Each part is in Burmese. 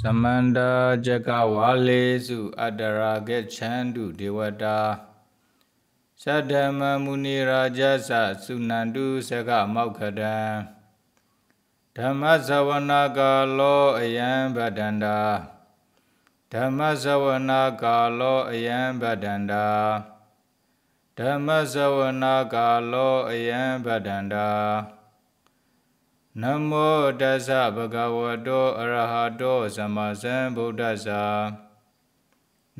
ဇမန္တာဇကဝါလေစုအတ္တရာကေချန္တုဒေဝတာသတ္တမမုနိရာဇသစုနန္တုစကမောက္ခတံဓမ္မဇဝနာကာလောအယံဗဒန္တာဓမ္မဇဝနာကာလောအယံဗဒန္တာဓမ္မဇဝနာကာလောအယံဗဒန္တာနမောတသဗဂဝတောအရဟတောသမ္မာသမ္ဗုဒ္ဓဆာ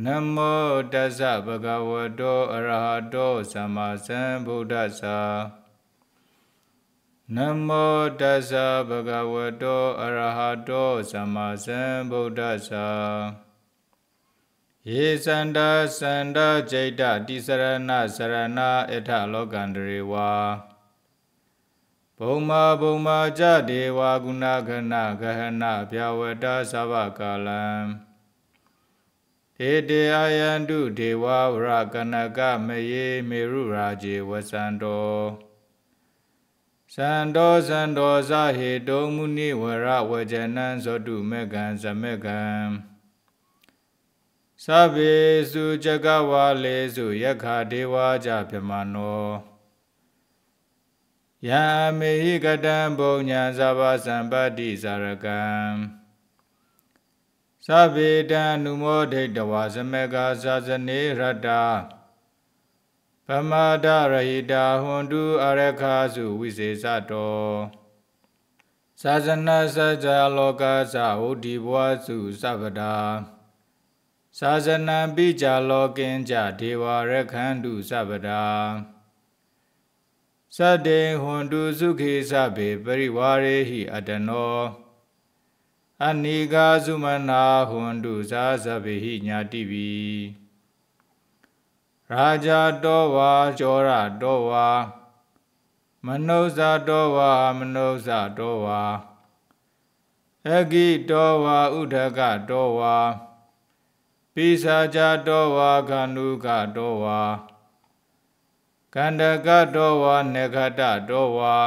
နမောတသဗဂဝတောအရဟတောသမ္မာသမ္ဗုဒ္ဓဆာနမောတသဗဂဝတောအရဟတောသမ္မာသမ္ဗုဒ္ဓဆာယေစန္ဒစန္ဒจิตတိစရဏစရဏအထလောကန္တရေဝါဘုံမာဘုံမာကြဒေဝဂုဏခဏဂဟဏဗျာဝတာသဗ္ဗကာလံဧတေအာယန္တုဒေဝဝရကနကမယေမေရုရာဇေဝစန္တောစန္တောစန္တောဇဟေတုံမုနိဝရဝဇနံဇောတုမေကံဇမေကံသဗ္ဗေစုဇဂဝါလေစုယက္ခဒေဝာကြပြမနောယမေဟိကတံဘုံညာသဘာစံပတ္တိဇာရကံသဗေတံနုမောဒိတဝါစမေကာဇာဇနေရတ္တာဗမာဒရဟိတာဟွန်တုအရခာစုဝိစေစတောဇာဇနာစကြလောကဇာဟုဒီဘဝစုသဗ္ဗတာဇာဇနံပိကြလောကင်းကြဒေဝရခန္တုသဗ္ဗတာစတေဟွန်တုစုခေစဘေပရိဝါရေဟိအတနောအနိကာစုမနာဟွန်တုဇာဇဘေဟိညာတိပိရာဇာတောဝါကျောရတောဝါမနုဿာတောဝါမနုဿာတောဝါအဂိတောဝါဥဒကတောဝါပိစာဇာတောဝါကနုကတောဝါကန္တကတောဝါနေခတတောဝါ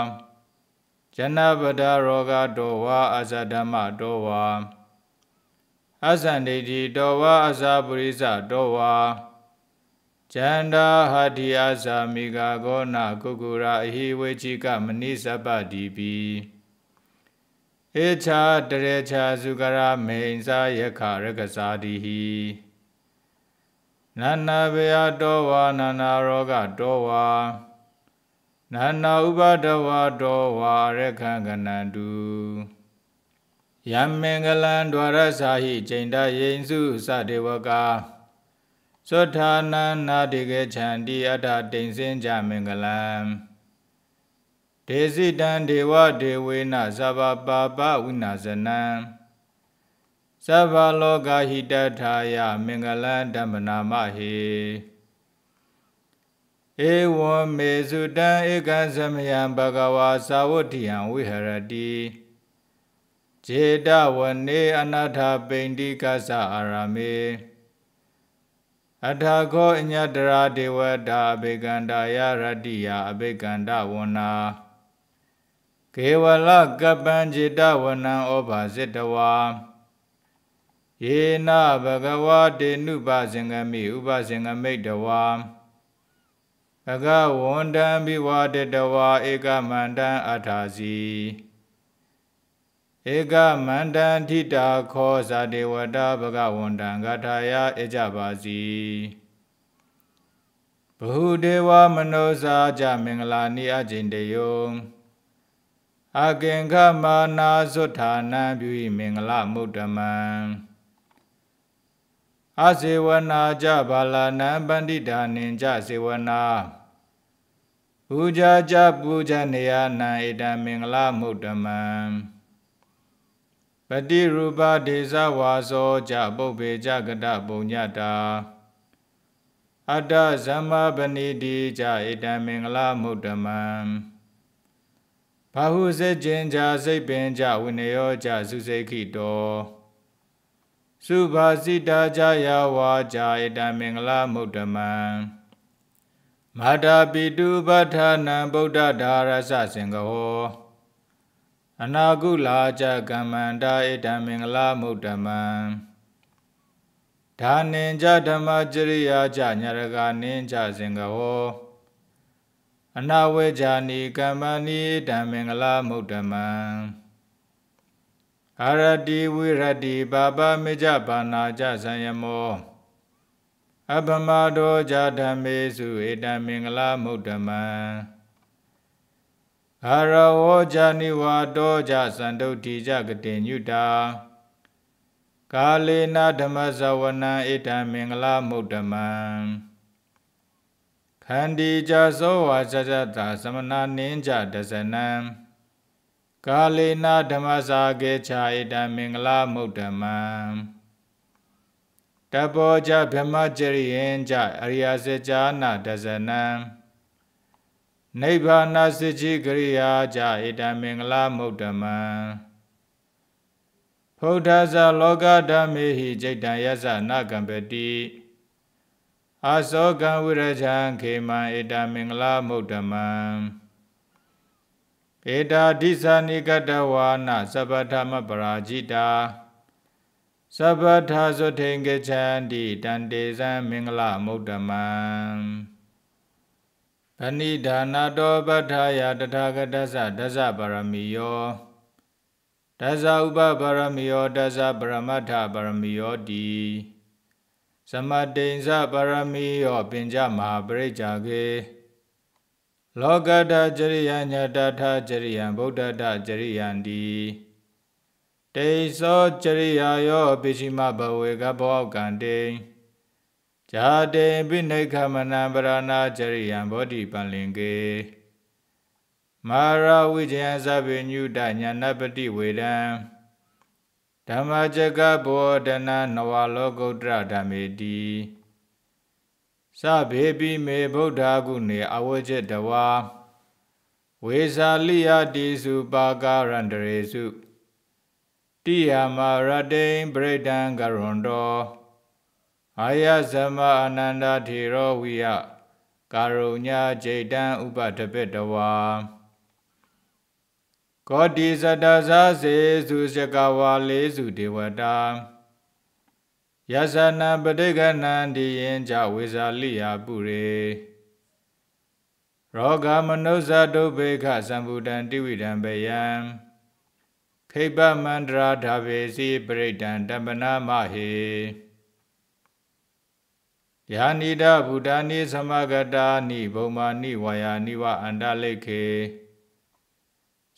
ဇနပဒရောဂတောဝါအဇဓမ္မတောဝါအဇန္ဒိတိတောဝါအဇပရိစတောဝါဇန္တာဟာတိအဇာမိကာဂောနာကုကုရာအဟိဝေချိကမနိစပတိပိဧချာတရေချာစုကရာမိန်စာယခရကစာတိဟိနန္နာဘေယတောဝါနန္နာရောဂတောဝါနန္နာဥပဒဝါတောဝါရခံကနန္တုယံမင်္ဂလံ द्वार စာဟိချိန်တယိန်စုစတေဝကာသုထာနန္နာတိကေခြံတိအတ္တတိန်စင်ကြမင်္ဂလံဒေစိတံဒေဝဒေဝေနသဗ္ဗပါပဝိနာဇနံသဗ္ဗလောကဟိတထာယမင်္ဂလံဓမ္မနာမဟိဧဝံမေစုတံဧကံသမယံဘဂဝါသာဝတိယံဝိဟရတိဇေတဝနေအနာထာပိန္တိကသအာရမေအထာခောအညတရာဒေဝတာအဘေကန္တာယရတိယအဘေကန္တဝနာကေဝလကပ္ပံจิตဝနံဩဘာဇိတဝါယေနဘဂဝတေနုပဇင်္ဂမိဥပဇင်္ဂမိတ်တဝါဘဂဝန္တံဘိဝတတဝါဧကမန္တံအထာစီဧကမန္တံထိတာခောဇာတေဝတာဘဂဝန္တံဂထာယဧကြပါစီဘဟုဒေဝမနောဇာကြမင်္ဂလာနိအကျင်တယောအကင်္ဂမာနာသုဌာနံပြု၏မင်္ဂလမုဒ္ဓမံအဇေဝနာကြဘာလာနံပန္တိတာနိကြဇေဝနာဘူဇာကြပူဇနေယနာဣတံမင်္ဂလာမုဒ္ဓမံပတိရူပဒေဇဝါဇောကြပုပ္ပေကြကတပုံညတာအတ္တဇမ္မာပဏိတိကြဣတံမင်္ဂလာမုဒ္ဓမံဘာဟုစေခြင်းကြစိတ်ပင်ကြဝိနယောကြစုစိခိတောစုဘာစိတာကြယဝါကြဧတမင်္ဂလာမုဒ္ဓမံမာတာပိတုပဋ္ဌာနံဗုဒ္ဓဓာရစစင်ကဟောအနာကုလာကြကမ္မန္တာဧတမင်္ဂလာမုဒ္ဓမံဒါနင်ကြဓမ္မจရိယာကြညရကနင်ကြစင်ကဟောအနာဝေဇာနိကမ္မနိဧတမင်္ဂလာမုဒ္ဓမံအာရတိဝိရတိဘာပမေကြဘာနာကြဇံယမောအပမတောဇာဓမေစုဧတံမင်္ဂလာမုဒ္ဓမံအာရဝောဇာနိဝါတောဇာစန္ဒုတ်တိဇဂတိညုတာကာလေနာဓမ္မဇဝနံဧတံမင်္ဂလာမုဒ္ဓမံခန္တီဇာသောဝါဇဇတာသမဏနင်းဇဒဇနံကာလေနာဓမ္မစာကေခြာဧတံမင်္ဂလာမုဒ္ဓမံတဘောကြဗြဟ္မကြရိယံကြအရိယစကြနာတဇနံနိဗ္ဗာနစကြကရိယာကြဧတံမင်္ဂလာမုဒ္ဓမံဖုဒ္ဓဇလောကဓမ္မေဟိจิตတံယသနာကံပတိအာသောကံဝိရဇံခေမံဧတံမင်္ဂလာမုဒ္ဓမံဧတာဒိသနိကတဝါနသဗ္ဗဓမ္မပရာจิตာသဗ္ဗထာဇုထေင်္ဂချန္တိတန်တေဇံမင်္ဂလမုဒ္ဓမံပဏိဒါနာတောပဋ္ဌာယတထာဂတသဒသပါရမီယောဒသဥပပါရမီယောဒသပရမတ္ထပါရမီယောတိသမတိဉ္စပါရမီယောပင်ကြမဟာပရိစ္ဆာကေလောကတจริယညတထจริယံဗုဒ္ဓတจริယံတိတေသောจริယာယောပိရှိမဘဝေကဘောကံတေဇာတေပိနိခမနံပရဏာจริယံဗောဓိပလင်ကေမာရဝိဇယသဗေညုတညာနပတိဝေဒံဓမ္မจကဘောဒနာနဝလောကုတ္တရဓမ္မေတိစဘေပိမေဗုဒ္ဓဂုနေအဝဇ္ဇတဝါဝေဇာလိယတိစုပါကာရန္တရေစုတိယမာရတိံပရိဒံကရွန်တော်အာယသမအနန္တထေရောဝိယကာရုညာဂျေတံဥပတပိတဝါကောတိဇတဇာစေစုစကဝါလေးစုဒေဝတာယသနာပဋိကနံဒီယင်ကြဝေဇာလိယာပုရေရောဂမနုဿတုဘေခသံဗုဒံတိဝိဒံဘယံခိပမန္တရာဓာဘေစီပရိဒံတပနာမဟေယာနိဒဗုဒ္ဓနိသမဂတာနိဘုံမာနိဝါယာနိဝအန္တလိခေ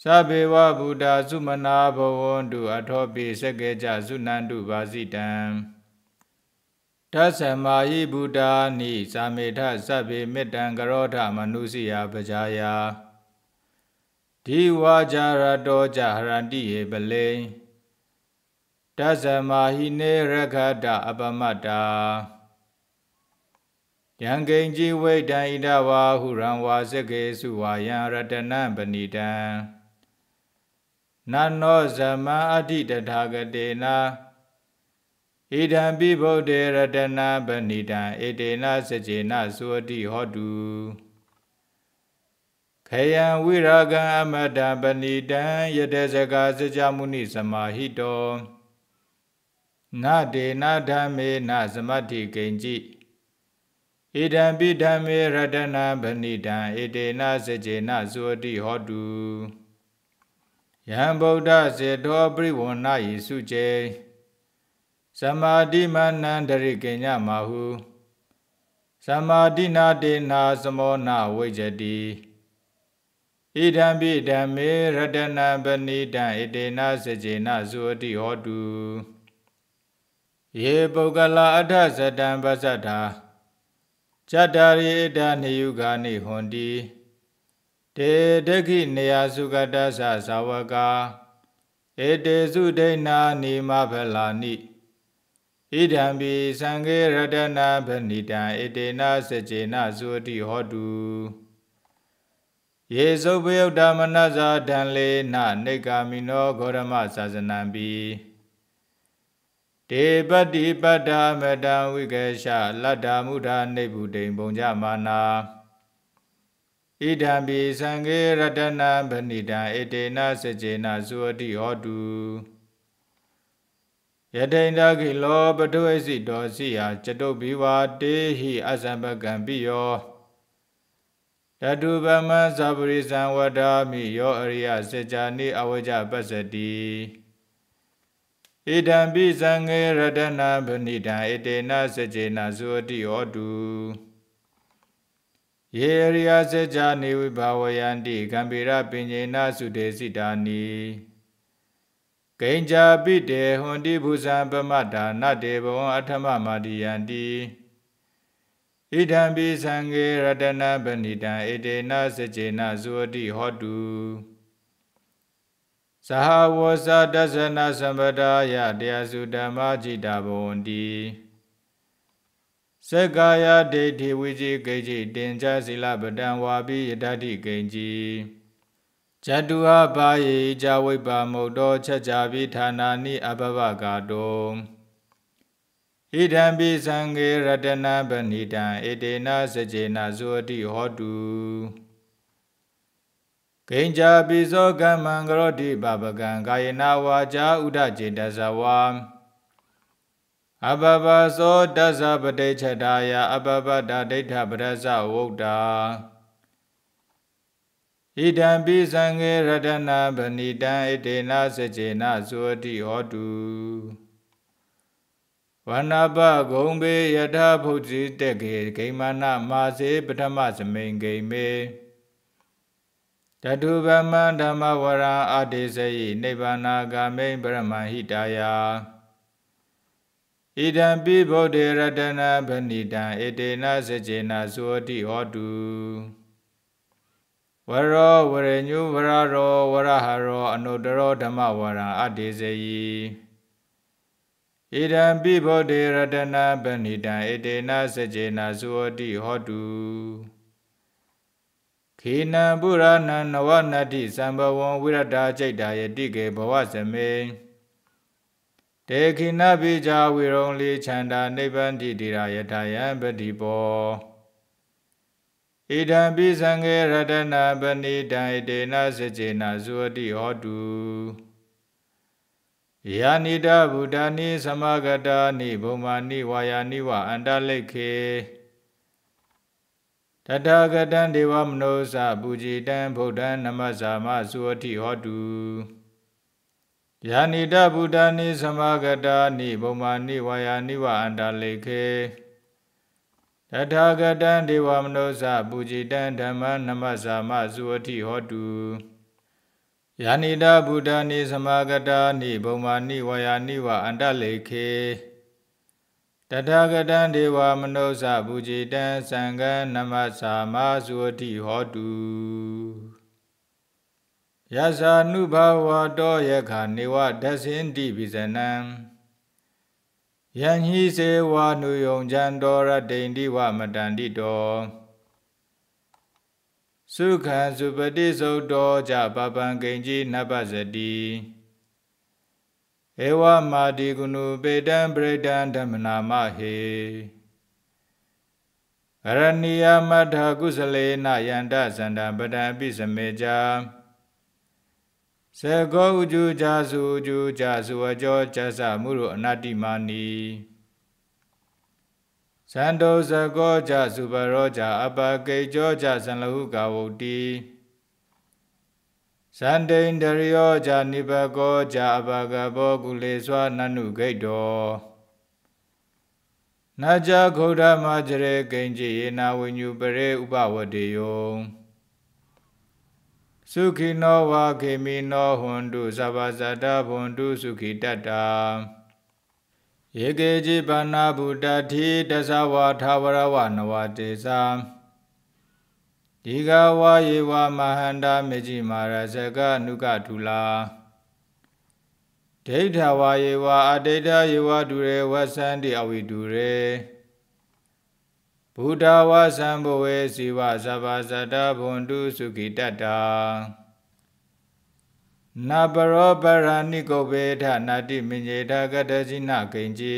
သဗေဝဗုဒ္ဓသုမနာဘဝန္တုအထောပိစကေကြသုနန္တုပါစီတံတသမာယိဗုဒ္ဓာနိသာမေထသဗ္ဗေမေတ္တံကရောဓမနုစီယပဇာယာဒီဝါကြရတောကြဟရန္တိယေပလေတသမာဟိနေရခတအပမတ္တာယံကိဉ္စီဝိတံဣဒဝါဟုရံဝါစကေစုဝါယံရတနံပဏိတံနန္နောဇမံအဋ္ဌိတထာဂတေနာဣဒံပိဗုဒ္ဓေရတနာပဏိတံဣတေနစကြေနသုဝတိဟောတုခယံဝိရာဂံအမတံပဏိတံယတေစကာစကြမုနိသမာဟိတော နတေနဓမ္မေနသမတိကိဉ္จิဣဒံပိဓမ္မေရတနာပဏိတံဣတေနစကြေနသုဝတိဟောတုယံဗုဒ္ဓစေတောပရိဝဏယိစုကျေသမာတိမနန္တရိကိညာမဟုသမာတိနာတေနာသမောနာဝိဇတိဣဒံပိဓမ္မေရတနာပဏိတံဣတေနစေခြေနဇုတိဟောတုယေပုဂ္ဂလာအဋ္ဌဇတံပဇ္ဇတာဇတ္တာရိဣဒနိယုဂာနိဟွန်တိတေဒခိနေယစုကတ္တသဇာဝကာဧတေစုဒိဏာနိမဖလာနိဣဒံပိသံဃေရတနာဗဏိတံဣတေနစကြေနဇောတိဟောတုယေသုပယုတ်ဓမ္မနဇာတံလေနနိကာမိနောဂေါရမသာဇနံပိတေပတ္တိပတ္တာမတံဝိကေရှ လတ္တာမုဒာနေဗုဒိံဘုံကြမာနာဣဒံပိသံဃေရတနာဗဏိတံဣတေနစကြေနဇောတိဟောတုယတိန္ဒကိလောပတုအစီတောစီယာจတုဘိဝါတေဟိအသံပကံပိယောတတုဗမဇပရိဇံဝဒာမိယောအရိယစေဇာနိအဝကြပစ္စတိဣဒံပိဇံငေရတနာဗဏိတံဣတေနစေဇေနဇောတိဟောတုယေအရိယစေဇာနိဝိဘာဝယန္တိကံပိရပဉ္စေနသုတေစိတာနိဂိဉ္ဇာပိတေဟွန်တိဘူဇံပမဒါနတေဘဝံအထမမာတိယံတိဣဒံပိသံဃေရတနာပဏိတံဣတေနစစေနဇဝတိဟောတုသဟဝောသတသနာသမ္ပဒါယတရားစုဓမ္မจิตာဘဝန္တိစက္ကာယဒိဋ္ဌိဝိจิကိจิတင်္ချာศีလပဒံဝါပိယတ္တိကိဉ္ကြီးဇတုဟပါယေဇဝိပ္ပမုတ်တောချက်ကြပိဌာနာနိအဘဘကာတောဣဒံပိသံဃေရတနာပဏိတံဣတေနစကြေနဇောတိဟောတုဂိဉ္ဇာပိသောကမ္မံကရောတိပပကံကာယနာဝါจาဥဒจิตဇဝါအဘဘသောတသပတိချက်တာယအဘဘဒဒိဋ္ဌပရဇဝုဒ္ဓဣဒံပိစံဃေရတနာပဏိတံဣတေနစေစေနဇောတိဟောတုဝဏပဂုံပေယထာဘုဇိတက်ကေဂိမနာမာစေပထမစမိန်ဂိမေတတုဗမံဓမ္မဝရံအတေစယိနိဗ္ဗာနာဂမိန်ပရမဟိတာယဣဒံပိဗုဒ္ဓေရတနာပဏိတံဣတေနစေစေနဇောတိဟောတုဝရောဝရညုဝရရောဝရဟရောအနုတရောဓမ္မဝရံအတ္တိစေယီဣဒံပိဗောဓေရတနာပဏိတံဣတေနစကြေနာဇောတိဟောတုခေနံပုရဏံနဝနတိသံဘဝံဝိရတာจิตတာယတိကေဘဝစမေတေခိနပိဇာဝိရုံလီခြန္တာနိဗ္ဗန္တိတိရာယထာယံပတိပောဣဒံပိစံဃေရတနာပဏိတံဣတေနစစ္စေနဇဝတိဟောတုယာနိတဗုဒ္ဓနိသမဂတာနိဘုမာနိဝါယာနိဝအန္တလိခေတတဂတံဒေဝမနောဇပူဇိတံဗုဒ္ဓံနမဇာမဇဝတိဟောတုယာနိတဗုဒ္ဓနိသမဂတာနိဘုမာနိဝါယာနိဝအန္တလိခေတထာဂတံဒေဝမနုဿပူဇိတံဓမ္မနမဇာမဇုဝတိဟောတုယန္နိတာဘုဒ္ဓနိသမဂတာနိဘုံမာနိဝါယာနိဝအန္တလေခေတထာဂတံဒေဝမနုဿပူဇိတံသံဃနမဇာမဇုဝတိဟောတုယသနုဘဝတောယခာနေဝဒသင်တိပိဇနံယံဟိစေဝါနုယုံဇံတော်ရဒိန္တိဝမတန္တိတောသုခံစုပတိသုတ်တော်ကြပပံဂိဉ္ကြီးနပဇတိဧဝမာတိကုဏုပေတံပရိဒံဓမ္မနာမဟေရဏီယမထကုသလေနယန္တဇန္တပတံပိစမေကြဇကောဥจุจาစုဥจุจาစုအကျော်จสမုရအနတ္တိမာနီဇန္တောဇကောจาစုပရောจาအပကိကျောจาဇံလဟုကာဝုတ်တိဇန္တိန္ဒရယောจาနိဘကောจาအပကဘောကုလေစွာ နနုဂိတ်တော်နာကြခௌဒမကြရေကိဉ္စီယေနာဝิญญုပရေဥပဝတေယောစုခိနောဝါခေမိနောဟွန်တုသဗ္ဗဇတဘွန်တုစုခိတတ္တာယေကေจิပနာဘုဒ္ဓတိတသဝါထာဝရဝနဝတေသဒီဃဝါယေဝမဟန္တာ မေจิမာရဇကနုကထူလာဒိဋ္ဌဝါယေဝအတိဋ္ဌယေဝဒုရေဝသန္တိအဝိဒုရေဘုဒ္ဓဝါစံဘဝေစီဝသဗ္ဗဇတဘွန်တုစုခိတတ္တာနဘရောပရဏိကုဘေထနာတိမင်္ဇေထကတဇိနကိဉ္စီ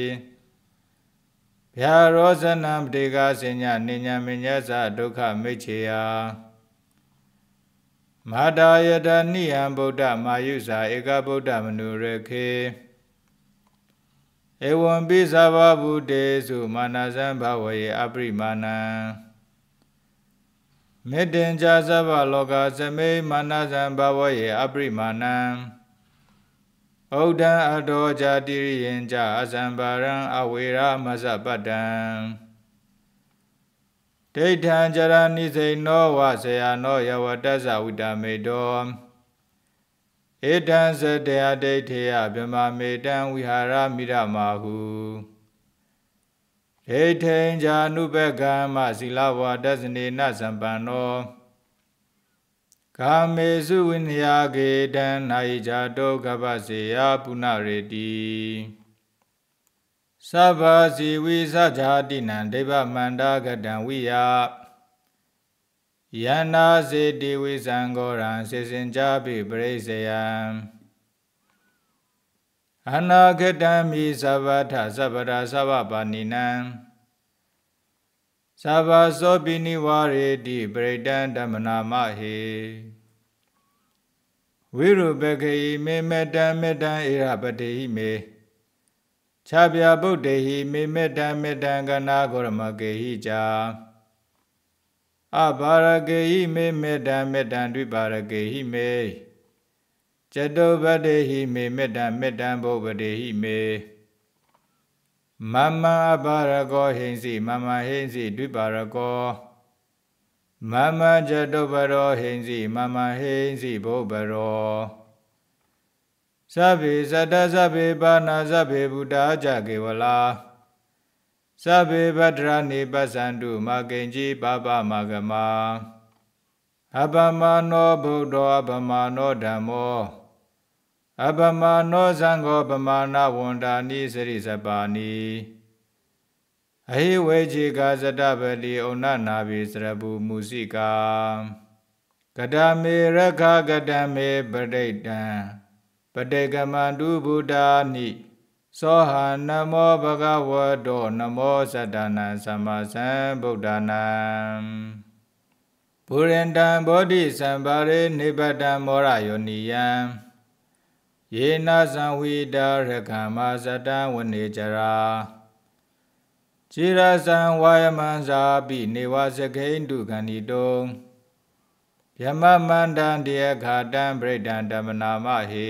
ဗျာရောဇနံပတိကာစဉ္ညနိညာမညဇဒုက္ခမိတ်ချေယမာတာယတနိယံဗုဒ္ဓမာယုဇာဧကဗုဒ္ဓမနုရခေဧဝံပိသဗ္ဗဗုတေစုမာနဇံဘဝေအပရိမာဏံမေတ္တံဇာသဗ္ဗလောကသမေမာနဇံဘဝေအပရိမာဏံဩဒံအတောဇာတိရိယံဇာအဇံပါရံအဝေရမဇပတ္တံဒိဋ္ဌံဇရဏိစိဏောဝဇယနောယဝတ္တဇဝိတမေတောဧတံသတေအတိတ်ထေယဗျမမေတံဝိဟာရမိရမာဟုဣထေဉ္ဇာနုပကံမသီလဝါဒသနေနသံပန္နောကာမေစုဝိနယကေတံ၌ဇာတောကပ္ပစေယပုဏရေတိသဗ္ဗစီဝိသဇာတိနံဒိဗ္ဗမန္တာကတံဝိယယန္နာစေတိဝိဇံကောရံစေစင်ကြပိပရိစယံအနာဂတံမိသဗ္ဗထသဗ္ဗရာသဗ္ဗပါဏိနံသဗ္ဗသောပိနိဝရေတိပရိတံဓမ္မနာမဟေဝိရုပခေယိမေမတံမေတံဣရပတိဟိမေခြားပြဗုဒ္ဓေဟိမေမေတံမေတံကနာဂောရမကေဟိကြာအဘာရကေဟိမေမေတ္တံမေတ္တံဒွိပါရကေဟိမေจตุပတေဟိမေမေတ္တံမေတ္တံဘုပတေဟိမေမမအဘာရကောဟိဉ္စီမမဟိဉ္စီဒွိပါရကောမမจตุပရောဟိဉ္စီမမဟိဉ္စီဘုပရောသဗ္ဗေသတ္တသဗ္ဗေပါဏသဗ္ဗေဗုဒ္ဓာကြကေဝလာစဘေဗဒရာနေပသန္တုမာကိဉ္စီပပမာဂမအပမနောဗုဒ္ဓောအပမနောဓမ္မောအပမနောသံဃောပမာဏဝန္တာနိစရိစပါနိအဟိဝေခြေကာဇတပတိဩနနာဘိစရပုမူစိကာကတမေရခကတမေပဋိတံပဋိကမန္တုဗုဒ္ဓာနိသောဟာနမောဘဂဝတောနမောသတ္တနံသမ္မာသမ္ဗုဒ္ဓနာဘုရင်တံဘောဓိစံပါရေနိဗ္ဗတံမောရယောနိယံယေနသံဝိတာရကမသတ္တဝနေကြရာခြေရသံဝါယမံသာပိနေဝစကိန္တုခန္ဒီတုံယမမန္တံတေခါတံပြိတံတမနာမဟေ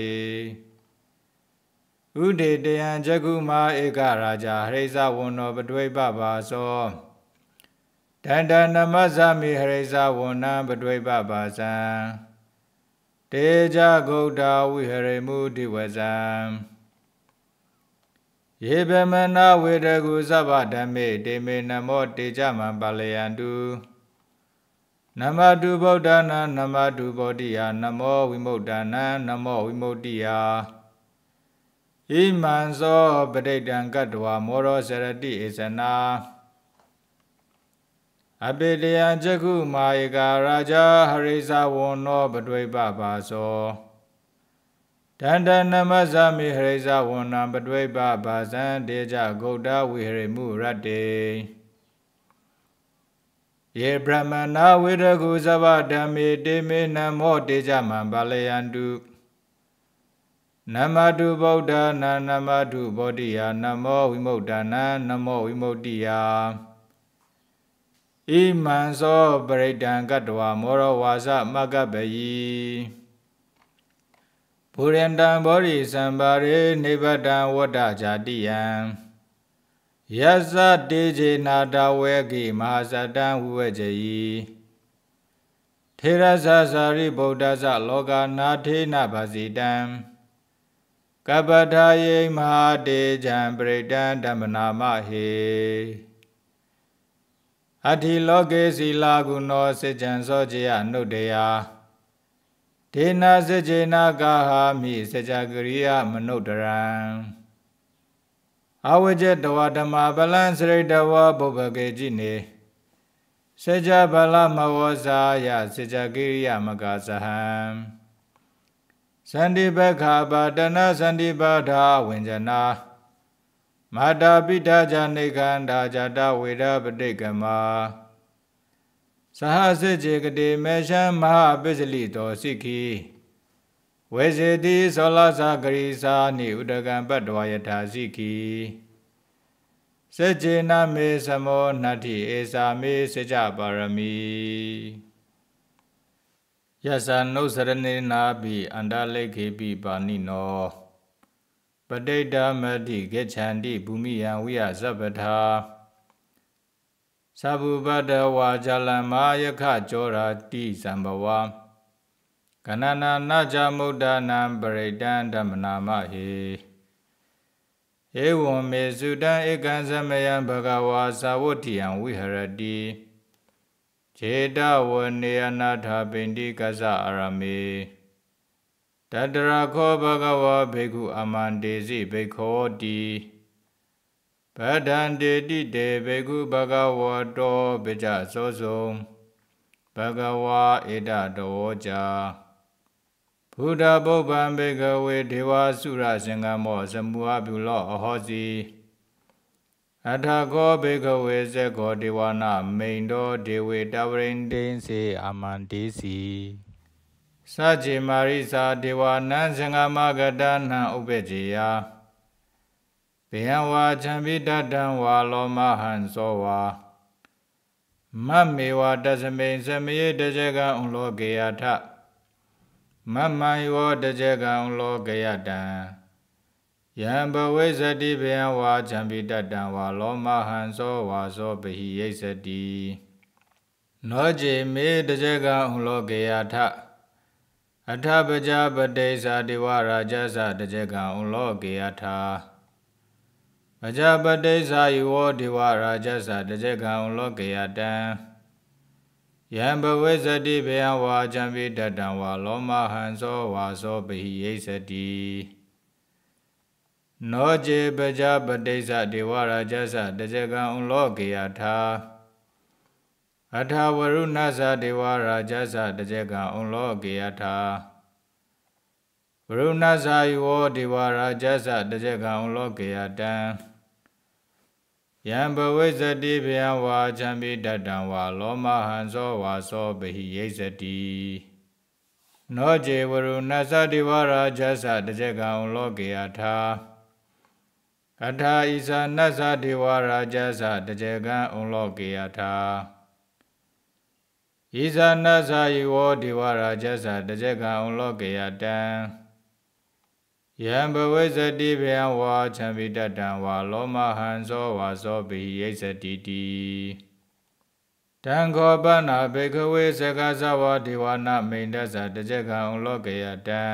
ဥဒေတယံဇကုမာဧကရာဇာဟရိဇဝန္နောပတွိပပါသောတန္တနမဇမိဟရိဇဝန္နံပတွိပပါဇံတေဇဂုတ်တာဝိဟရိမုဒိဝဇံယေဗမနာဝေတကုသဗ္ဗဓမ္မေတေမေနမောတေဇမံပါလယံတုနမတုဗုဒ္ဓနာနမတုဗောဓိယာနမောဝိမု ക്ത နံနမောဝိမု ക്തി ယာဣမံသောပဋိဒံကတ္တဝါမောရောစရတိဧဇနာအပိတယံဇကုမာယကာရာဇာဟရိဇဝန္နောပတွိပပါသောတန္တနမဇမိဟရိဇဝန္နံပတွိပပါဇံတေကြဂௌတဝိဟရိမှုရတ္တေယေဗြဟ္မဏဝိရကုသဗ္ဗဓမ္မေတေမေနမောတေကြမံပါလယန္တုနမတုဗုဒ္ဓနာနမတုဗောဓိယာနမောဝိမု ക്ത နာနမောဝိမု ക്തി ယာဣမံသောပရိဒံကတဝါမောရဝါသမကပယိဘုရင်တံဗောဓိစံပါရေနိဗ္ဗတံဝတ္တဇာတိယံယသတေဇေနာတဝေကိမဟာဇတံဝဝေဇယိထေရဇာဇာရိဗုဒ္ဓဇလောကနာထေနဗဇိတံကပ္ပထာယိမဟာတေဇံပရိတံဓမ္မနာမဟေအတ္တိလောကေစီလာကုနောစေကြံသောဇေယနှုတ်တရာဒေနာစေခြေနာကာဟာမိစေကြကရိယာမနုဒရံအဝိဇ္ဇတဝဓမ္မပလံစရိတဝဘုဗကေကြည်နေစေကြဗလမဝောဇာယစေကြကိရိယာမကဇဟံစန္ဒီဘခာပါတနာစန္ဒီပါဒာဝิญဇနာမာတာပိဋ္ဌာဇာနေကန္တာဇာတဝေရပတိကမသဟစေခြေကတိမေရှံမဟာပစ္စလိတောစိခိဝေစေတိသောလသဂရိစာနိဥဒကံပတ္တဝယထာစိခိစေခြေနမေသမောနတ္တိဧစာမေစေကြပါရမီယသနုစရနေနာပိအန္တလိခေပိပါဏိနောပဋိဒမတိကေချန္တိဘူမိယံဝိယဇပ္ပထာသဗ္ဗုပတဝါဇလံမာယခကြောရာတိသံဘဝကနနာနာဇမုဒ္ဒနာပရိတံဓမ္မနာမဟိဧဝံမေစုတံဧကံသမယံဘဂဝါသာဝတိယံဝိဟရတိခြေတဝနေယနာထာပင်တိကသအာရမေတတရခောဘဂဝါဘေကုအမန္တေစီဘေခောတိဗဒ္ဒံတေတိတေဘေကုဘဂဝတောပိကြစောစုံဘဂဝါဧတတောကြဘုဒ္ဓဗုဗ္ဗံဘေကဝေဒေဝစုရစင်္ဂမောဇမူဟပြုလောအဟောစီအထာခောဘေကဝေဇက်ကောဒေဝနာမိန်တော်ဒေဝေတဝရိန်ဒိန်စေအမန္တိစီစကြေမာရိစာဒေဝနံစင်္ဂမဂတနံဥပ္ပကြေယဘေဟဝါချံပိတတံဝါလောမဟံစောဝါမမေဝတသမိန်သမယေတဇကံဥလောကေယထမမယောတဇကံဥလောကေယတံယံဘဝိဇတိဗယံဝါဇံပိတတံဝါလောမဟံသောဝါသောပဟိယိဇတိနောဇေမေတဇကဟုလောကေယထအထပကြပတိဇာတိဝရာဇသတဇကဟုလောကေယထပကြပတိဇာယဝဒေဝရာဇသတဇကဟုလောကေယတံယံဘဝိဇတိဗယံဝါဇံပိတတံဝါလောမဟံသောဝါသောပဟိယိဇတိနောเจပကြပတိစ္ဆဒေဝရာဇသတဇကံဥလောကေယထာအထာဝရုဏသဒေဝရာဇသတဇကံဥလောကေယထာဝရုဏသယောဒေဝရာဇသတဇကံဥလောကေယတံယံဘဝိဇတိဗျံဝါချံပိတတံဝါလောမဟံဇောဝါသောဘိယိဇတိနောเจဝရုဏသဒေဝရာဇသတဇကံဥလောကေယထာအထာဣဇာနတ်ဇာဒေဝရာဇဇာတကြေကံဥလောကေယထာဣဇာနတ်ဇာယေဝဒေဝရာဇဇာတကြေကံဥလောကေယတံယံဘဝိဇတိဗယံဝါချံပိတတံဝါလောမဟံဇောဝါဇောပိယိဇတိတိတံခောပနာဘေကဝေစကဇဝဒေဝနာမိန္ဒဇာတကြေကံဥလောကေယတံ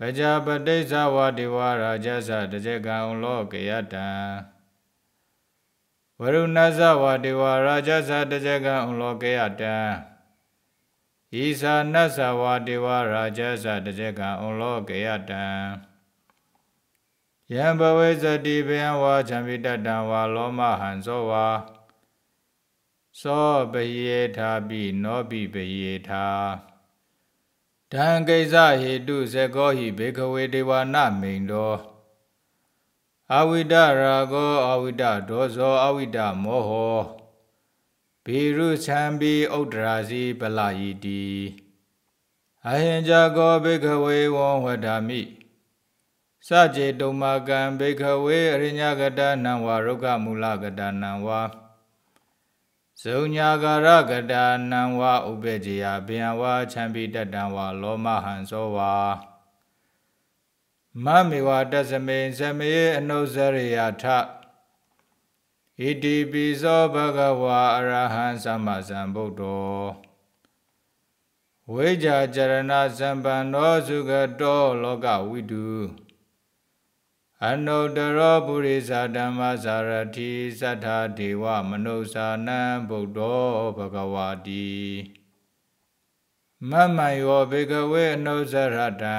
ပကြပတိဇဝတိဝရာဇသတဇကံလောကယတံဝရုဏဇဝတိဝရာဇသတဇကံလောကယတံဤသာနသဝတိဝရာဇသတဇကံလောကယတံယံဘဝေဇတိဘယံဝါချံပိတတံဝါလောမဟံဇောဝါသောပယေထာပိနောပိပယေထာဒံကိစ္စဟေတုဇကောဟိဘေခဝေဒေဝနာမိန်တော်အဝိဒရာကော အဝိဒဒောဇောအဝိဒမောဟောဘေရုချံပိဥဒ္ဒရာစီပလာယီတိအဟင်္ဇာကောဘေခဝေဝံဝဒမိစကြေတုံမာကံဘေခဝေအရိညာကတနံဝါရုက္ခမူလကတနံဝါဇုံညာကာရကတာနံဝဥပေဇယဘယံဝါချံပိတတံဝါလောမဟံသောဝါမမေဝတသမိန်သမေအနုဇရိယထဣတိပိသောဘဂဝါအရဟံသမ္မာသမ္ဗုဒ္ဓောဝိဇာจรณะสัมปันโนสุขโตโลกวิตุအနုတ္တရောပုရိသဓမ္မဇာရတိသတ္ထာဒေဝမနုဿာနံဗုဒ္ဓောဘဂဝါတိမမယောဘေကဝေအနုဇရတံ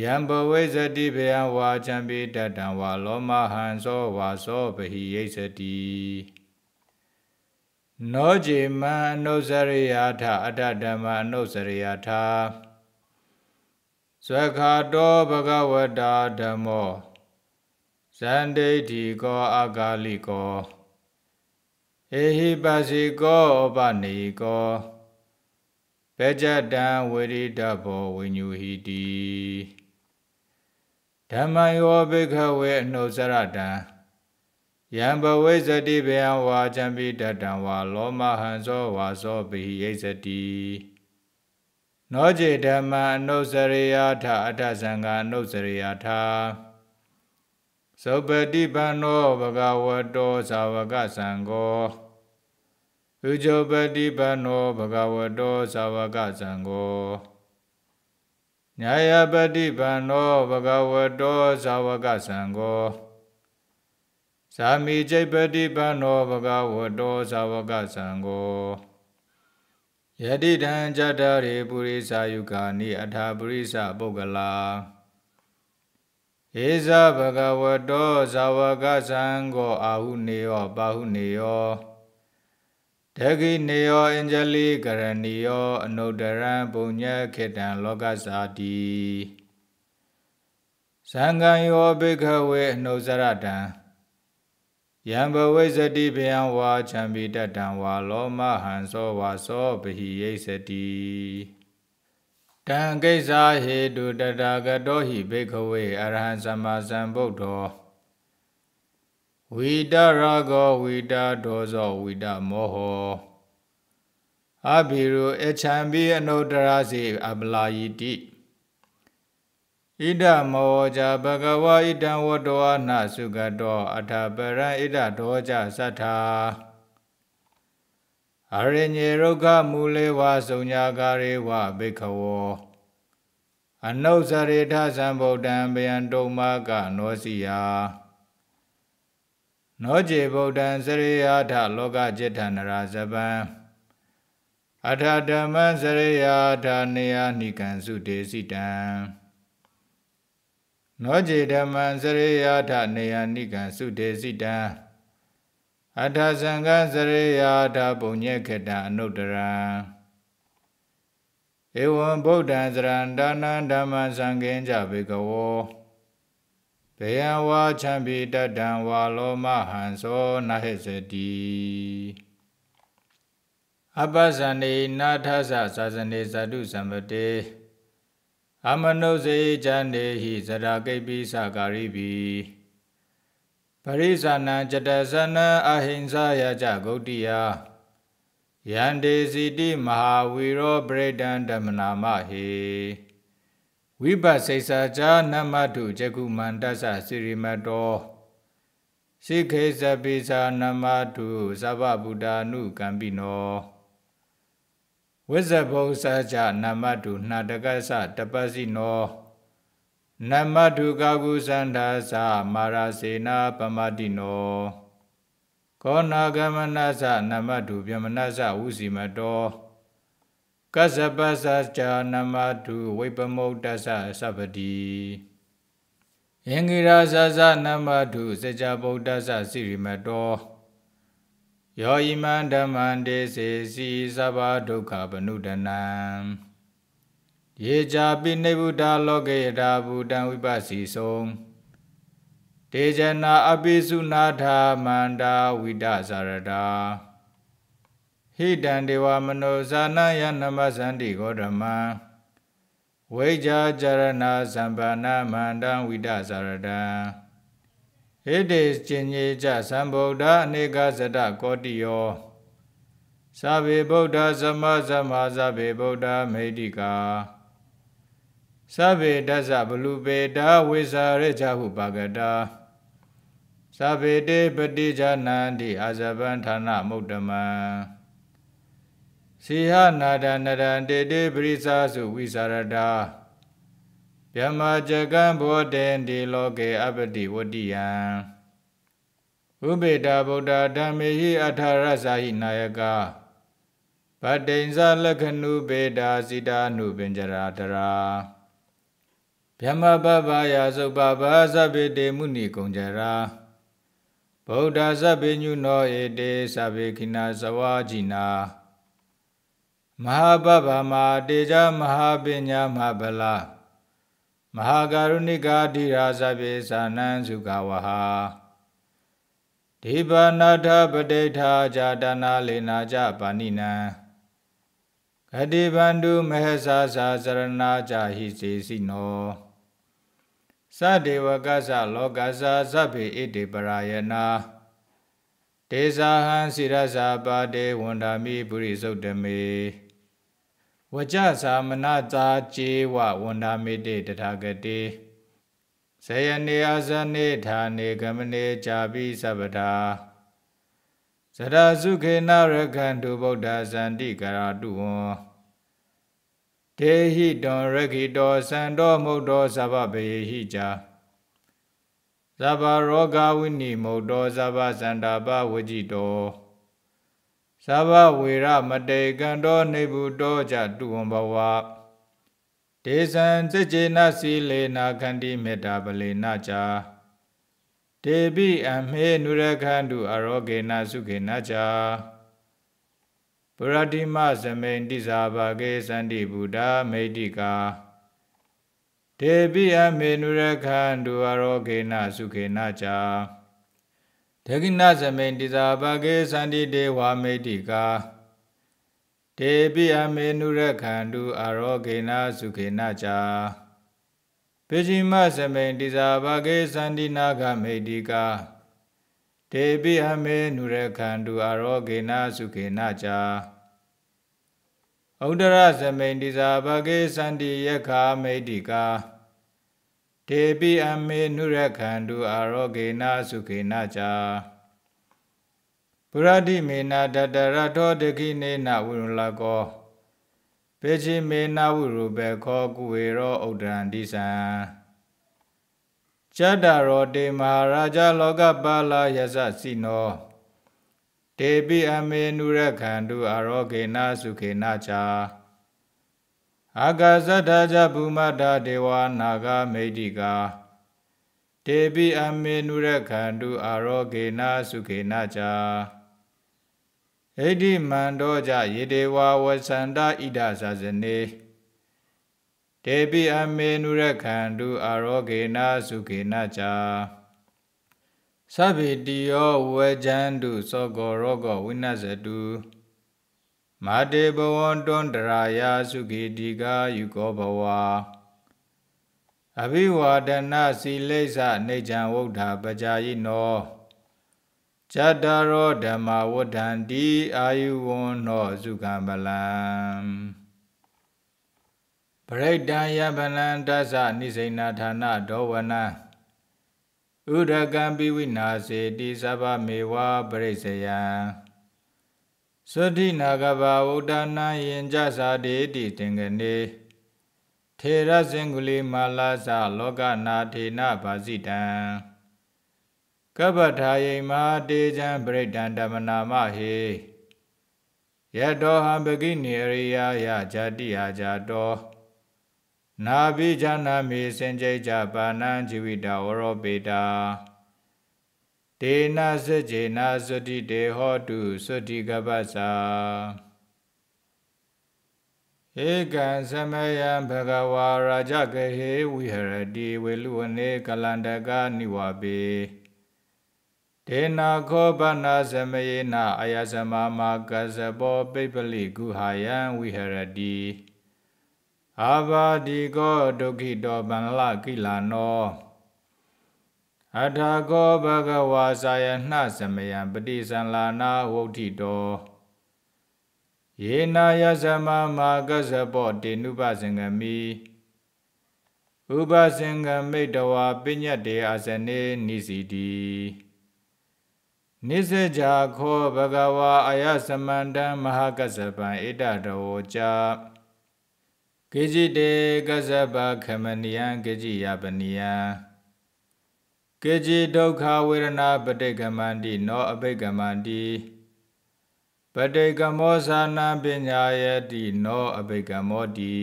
ယံဘဝိဇတိဗယံဝါချံပိတတံဝါလောမဟံသောဝါသောပဟိယိသတိနောဂျေမံအနုဇရိယာထအတ္တဓမ္မအနုဇရိယာထဇခာတောဘဂဝတာဓမ္မောဇန္တိတိကောအကာလိကောဧဟိပါစီကောဩပနေကောပေကြတံဝိရိတဘောဝิญူဟိတိဓမ္မယောဘိခဝေအနုစရတံယံဘဝိဇတိဗယံဝါချံပိတတံဝါလောမဟံသောဝါသောပိဟိယိဇတိနောจิตဓမ္မအနုစရိယထာအထဇံကအနုစရိယထာသုပတိပန္နောဘဂဝတောဇာဝကသံဃောဥဇောပတိပန္နောဘဂဝတောဇာဝကသံဃောညာယပတိပန္နောဘဂဝတောဇာဝကသံဃောသာမိจิตပတိပန္နောဘဂဝတောဇာဝကသံဃောယတိတံจတ္တရေပုရိသယုကာနိအထာပုရိသပုဂ္ဂလာဧဇဘဂဝတောဇဝကသံဃောအာဟုနေယောပါဟုနေယောတကိနေယောအัญจလိကရဏီယောအနုတရံဘုံညခေတံလောကဇာတိသံဃံယောဘိခဝေအနုဇရတံယံဘဝိစတိဗယံဝါချံပိတတံဝါလောမဟံသောဝါသောပဟိယိစတိတံကိစ္ဆာဟေတုတတဂတောဟိဘိခဝေ အရဟံသမ္မာသမ္ဗုဒ္ဓောဝိတရဂောဝိတဒောဇောဝိတမောဟောအဘိရုအချံပိအနုတရစေအပလာယိတိဣဒမောဇာဘဂဝါဣဒံဝတ္တဝနာစုကတောအထာပရံဣဒဒောဇသတ္ထာအရိညေရုက္ခမူလေဝါစုံညာကာရေဝဘိခဝောအနုစရိထသံဗုဒ္ဓံဗယံတုံမာကနောစီယာနောကျေဗုဒ္ဓံစရိယာထလောကจิตထနရာဇပံအထာဓမ္မစရိယာထနေယနိကံစုဒေစီတံနောจิဓမ္မံစရိယာထနေယနိကံစုတေစိတံအထာဇံကစရိယာထပုံညေခတံအနုတ္တရံဧဝံဗုဒ္ဓံသရံဒါနံဓမ္မံသံဃင်ကြဘေကဝောဘေယဝါချံပိတတံဝါလောမဟံသောနဟိစတိအပ္ပဇဏိနာထသဇာဇနေဇတုသမတေအမနုဇေဇန္တေဟိဇရာကိပိသကာရိပိပရိဇာဏံจတဇနံအဟိံစာယကြဂုတ်တိယယန္တေစီတိမဟာဝီရောပရိဒံဓမ္မနာမဟေဝိပစိတ်စာဇာနမတုဇကုမန္တသစိရိမတောစိခေသပိစာနမတုသဗ္ဗဗုဒ္ဓ ानु ကံပိနောဝိဇ္ဇဘုံစာကြနမတုနာတကသတပစီနောနမတုကာကုသန္တာသမာရာစေနာပမတိနောကောနာဂမနသနမတုပြမနသဝုစီမတောကသပသကြနမတုဝိပမုတ်တသသဗ္ဗတိယင်္ဂိရာဇာဇနမတုစကြဗုဒ္ဓသစိရိမတောယောဤမန္ဓမ္မန္တေစေစီသဗ္ဗဒုက္ခပနုဒနံယေကြပိနိဗ္ဗုဒ္ဓလောကေတာဘူတံဝိပဿီဆုံးတေဇနာအပိစုနာထာမန္တာဝိတဇရတာဟိတံဒေဝမနောဇာနယနမစန္တိဂောဓမံဝိဇာจရဏဇံဗနာမန္တံဝိတဇရတံဟိတေကျင်ကြီးကြသံဗုဒ္ဓအနေကဇတကောတိယောသဗ္ဗေဗုဒ္ဓသမသမသဗ္ဗေဗုဒ္ဓမေတိကာသဗ္ဗေတသဗလူပေတာဝိဇာရေဇဟုပါကတာသဗ္ဗေတေပတိဇာနန္တိအာဇဗံဌာနမုဒ္ဓမံစီဟနာဒနရံတေတေပရိသစုဝိဇာရတာယမจကံဘောတေတိလောကေအပတိဝတိယံဥပေတာဗုဒ္ဓဓမ္မေဟိအထာရစာဟိနာယကဗတ္တိဉ္စလက္ခဏုပေတာစိတာနုပင်ကြရာတရာဗြဟ္မပပ္ပယာသုပ္ပဘာသဗ္ဗေတေမုနိကုံကြရာဗုဒ္ဓသဗ္ဗညုနောဧတေသဗ္ဗေခိနာသဝါဂျိနာမဟာပပ္ပမာတေဇမဟာပညာမဟာဗလားမဟာကာရုဏိကာတိရာဇပိသနံစုကဝဟာဒေဗနာထပဋိဋ္ဌာဇာတနာလေနာကြပါဏိနံဂတိဗန္ဓုမဟဆာသာသရဏာကြဟိစေစီနောသဒေဝကသလောကသာသဗ္ဗေဣတိပရာယနာဒေဇာဟံစိရဇာပါတေဝန္တာမိပုရိသုတ်တမေဝကြသာမနသာခြေဝဝန္ဒမိတေတထာဂတိဇယနေအာဇနေဌာနေကမနေဂျာပိသဗ္ဗတာဇရာစုခေနရကံတုဗုဒ္ဓဇန္တိကရာတုဝံဒေဟိတောရခိတောစံတော်မုတ်တော်သဗ္ဗပေဟိကြာသဗ္ဗရောဂဝိနိမုတ်တော်သဗ္ဗစန္တာပဝจิတောသဘဝေရမတေကံတော်နေဘူးတော်ကြတုဝံဘဝဒေသံစေကျေနစီလေနာခန္တိမေတ္တာပလေနာချာဒေပိအမေနုရခန္တုအရောဂေနစုခေနချာပရတိမသမိန်တိစာဘာကေသန္တိဗုဒ္ဓမေတိကာဒေပိအမေနုရခန္တုအရောဂေနစုခေနချာဒဂိနဇမိန်တိသာဘဂေသန္တိတေဝါမေတိကာတေပိအမေနုရခန္တုအာရောဂေနသုခေနကြာပေဇိမသမိန်တိသာဘဂေသန္တိနာဂမေတိကာတေပိအမေနုရခန္တုအာရောဂေနသုခေနကြာဩဒရသမိန်တိသာဘဂေသန္တိယက္ခမေတိကာ na-asụ na-acha. na na wuru maara si pụradmnaddaddgnna wulago pejimna urụbgogụroọ ụdandzchedarodmarajalogablaazsino tbiamụregd na azụgnaja aga A na na-azụ di ọjà agazadjabụ maddịwa naamadigatedimandojayidwa wezndidzzn tebi amenụrgdụ arụgịna azụginaja sabdiojnd sogorogo inzd မာတေဘဝံတွန္တရာယာစုခေတိကာယုကောဘဝါအဘိဝါဒနာစီလိစ္ဆနေချံဝုဒ္ဓပကြာယိနောဇတ္တရောဓမ္မဝဋ္ဌန္တိအာယုဝန္နောစုခံပလံပရိဒံယပလံတသနိစိဏဌာနဒောဝနံဥဒကံပိဝိနာစေတိသဗ္ဗမေဝပရိစယံသတိနာကဘာဝုဒ္ဒနာယင်ကြစာတေတိတင်ကနေထေရစင်ကုလီမာလာစလောကနာထေနဘာဇိတံကပ္ပထာယိမဟာတေဇံပရိဒံဓမ္မနာမဟေယတောဟံပကိနိရိယာယဇာတိဟာဇာတောနာဘိဇာနာမေစင်ကြိကြပါဏံជីဝိတဝရောပေတာဒေနစကြေနာသတိတေဟောတုသတိကပ္ပသာဧကံသမယံဘဂဝါရာဇကဟေဝိဟရတိဝေလူဝနေကလန္တကာနိဝပေဒေနာခောပနာသမယေနအာယသမမာကဇဘောပိပလိကုဟာယံဝိဟရတိအာဘာတိကောဒုက္ခိတောပန္လကိလနောအထာကောဘဂဝါစာယနှစမယံပတိသံလာနာဝုဋ္ဌိတောယေနာယသမမာကဇပောတေနုပစင်္ဂမိဥပစင်္ဂမိတဝါပိညတ်တေအာစနေနိစီတိနိစေကြာခောဘဂဝါအာယသမန္တံမဟာကဇပံဣတတဝောကြာကိจิတေကဇပခမနိယံကိจิယပနိယံကေจิဒုက္ခဝေဒနာပဋိကမန္တိနောအဘိကမန္တိပဋိကမောဇာနာပညာယတိနောအဘိကမောတိ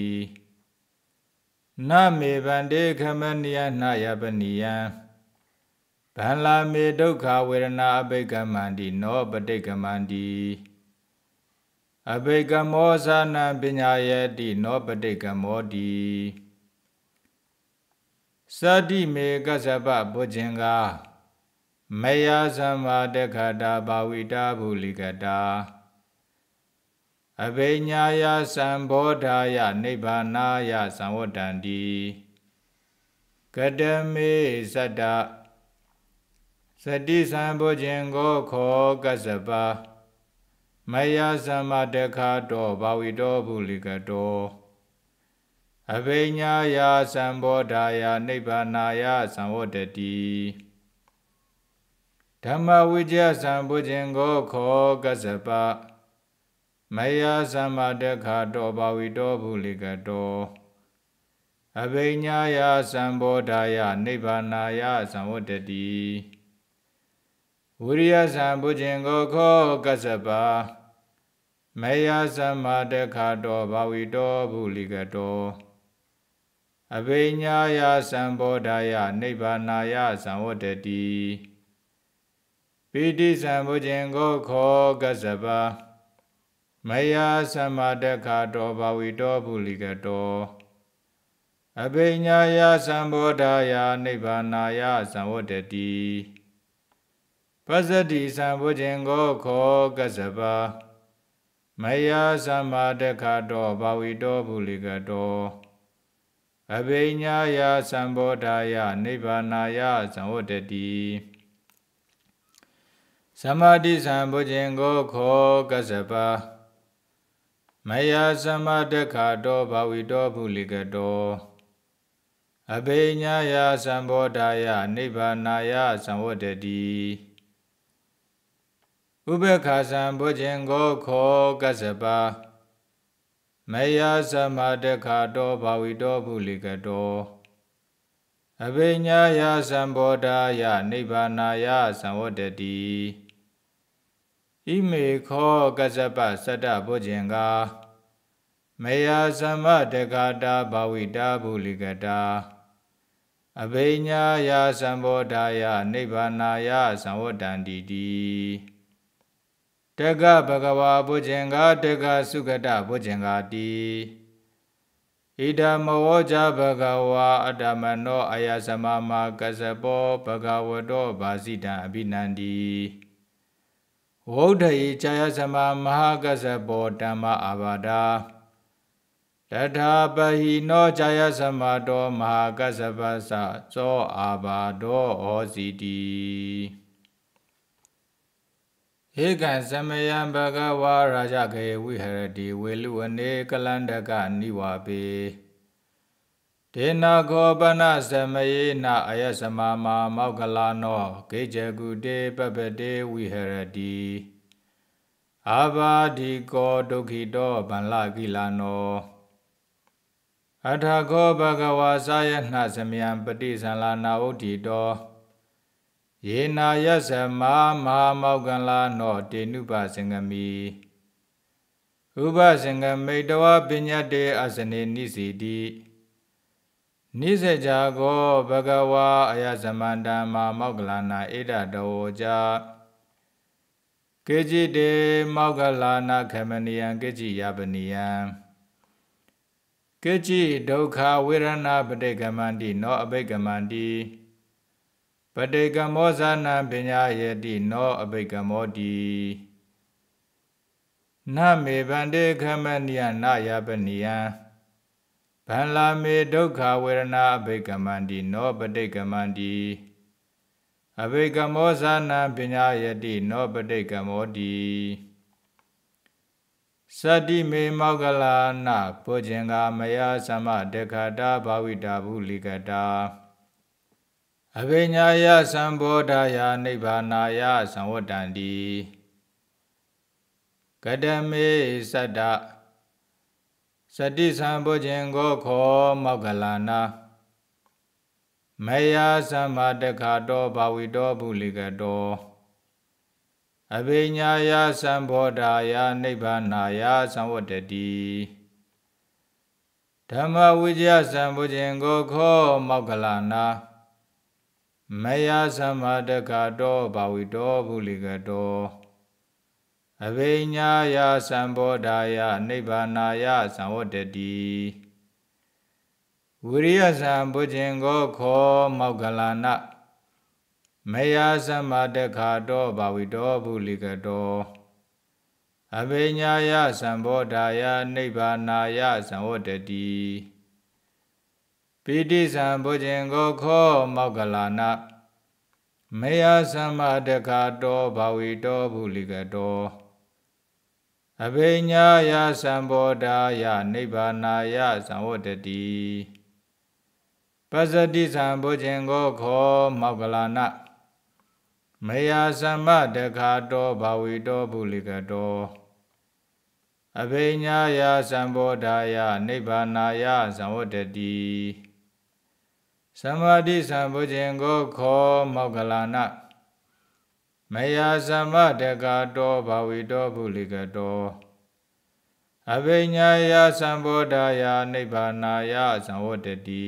နမေဗန္တေခမနိယနာယပနိယံဗန္လာမေဒုက္ခဝေဒနာအဘိကမန္တိနောပဋိကမန္တိအဘိကမောဇာနာပညာယတိနောပဋိကမောတိသတိမေကသဗ္ဗဘုဇင်္ဂာမယသမ္မာတခတာဘာဝိတာဘူလိကတာအဘိညာယသံဘောဓာယနိဗ္ဗာနာယသံဝတ္တန္တိကတမေသတ္တသတိသံဘုဇင်္ဂောခောကသဗ္ဗမယသမ္မာတခတောဘာဝိတောဘူလိကတောအဘိညာယသံဘောဓာယနိဗ္ဗာနာယသံဝတ္တတိဓမ္မဝိကျသံဘုဇင်ကိုခောကစပမယသမ္မာတခါတောဘာဝိတောဘုလိကတောအဘိညာယသံဘောဓာယနိဗ္ဗာနာယသံဝတ္တတိဝိရိယသံဘုဇင်ကိုခောကစပမယသမ္မာတခါတောဘာဝိတောဘုလိကတောအဘိညာယသံဘောဓာယနိဗ္ဗာနာယသံဝတ္တတိပိတိသံဘုဇင်ကိုခောကသဗ္ဗမယာသမတက္ခတောဘဝိတောပုလိကတောအဘိညာယသံဘောဓာယနိဗ္ဗာနာယသံဝတ္တတိပဇ္ဇတိသံဘုဇင်ကိုခောကသဗ္ဗမယာသမတက္ခတောဘဝိတောပုလိကတောအဘိညာယသံဘောဓာယနိဗ္ဗာနာယသံဝတ္တတိသမာဓိသံဘုဇင်ကိုခောကစပာမယသမာတခါတောဘာဝိတောဖုလိကတောအဘိညာယသံဘောဓာယနိဗ္ဗာနာယသံဝတ္တတိဥပ္ပခါသံဘုဇင်ကိုခောကစပာမယသမတခါတောဘာဝိတောပုလိကတောအဘိညာယသံဘောဓာယနိဗ္ဗာနာယသံဝတ္တတိဣမေခောကဇပသတ္တဗုဇင်ကာမယသမတခါတာဘာဝိတာပုလိကတာအဘိညာယသံဘောဓာယနိဗ္ဗာနာယသံဝတ္တန္တိတိတကဘဂဝါဘုဇင်္ဂတကစုကတဘုဇင်္ဂတိဣဒမဝောဇဘဂဝါအတ္တမနောအယသမမာကစပောဘဂဝတောဗာစိတံအဘိနန္တိဝုဒ္ဓေခြာယသမမဟာကစပောဓမ္မအာဘာဒာတထာပဟိနောခြာယသမတောမဟာကစပသသောအာဘာဒောဩစီတိဧကံသမယံဘဂဝါရာဇကေဝိဟရတိဝေလူအနေကလန္တကနိဝါပေဒေနာခောပနသမယေနအယသမာမာမောကလာနောဂေဇဂုတေပပတေဝိဟရတိအာဘာဒီကောဒုက္ခိတောဗန္လကိလာနောအထာခောဘဂဝါစာယနှသမယံပတိဇံလာနာဝုဒ္ဓိတောယေနာယဇမာမဟာမောကလာနောတေနုပစင်္ဂမိဥပစင်္ဂမိတဝပညတေအစနေနိစီတိနိစေကြကောဘဂဝါအယဇမန္တမဟာမောကလာနာဣဒတဝောကြကေจิတေမောကလာနာခမနိယံကေจิယပနိယံကေจิဒုက္ခဝေရဏပတိကမန္တိနောအဘိကမန္တိပတေကမောဇာနံပညာယေတိနောအဘိကမောတိနမေဗန္တေခမနိယနာယပနိယံဗန္လာမေဒုက္ခဝေရဏအဘိကမန္တိနောပတေကမန္တိအဘိကမောဇာနံပညာယတိနောပတေကမောတိသတိမေမောကလာနာပုဇင်္ဂမယသမတေခတာဘာဝိတာဘူးလိကတာအဘိညာယသံဘောဓာယနိဗ္ဗာနာယသံဝတ္တန္တိကတမေသတ္တစတိသံဘောဇင်ကိုခောမောကလနာမေယသမ္မာတခါတောဘာဝိတောဘုလိကတောအဘိညာယသံဘောဓာယနိဗ္ဗာနာယသံဝတ္တတိဓမ္မဝိဇယသံဘောဇင်ကိုခောမောကလနာမယသမတကတောဘာဝိတောဘုလိကတောအဘိညာယသံဘောဓာယနိဗ္ဗာနာယသံဝတ္တတိဝိရိယသံဘုဇင်ကိုခောမောက္ကလနာမယသမတခါတောဘာဝိတောဘုလိကတောအဘိညာယသံဘောဓာယနိဗ္ဗာနာယသံဝတ္တတိပိဋိသံဘုဇင်ကိုခောမောကလာနာမေယသမ္မတကတောဘာဝီတောဘုလိကတောအဘိညာယသံဘောဓာယနိဗ္ဗာနာယသံဝတ္တတိပဇတိသံဘုဇင်ကိုခောမောကလာနာမေယသမ္မတကတောဘာဝီတောဘုလိကတောအဘိညာယသံဘောဓာယနိဗ္ဗာနာယသံဝတ္တတိသမ္မာတိသမ္ဗုဇင်ကိုခောမောကလာနမယာသမ္မတကတောဘာဝိတောဘုလိကတောအဘိညာယသံဗောဓာယနိဗ္ဗာနာယသံဝတ္တတိ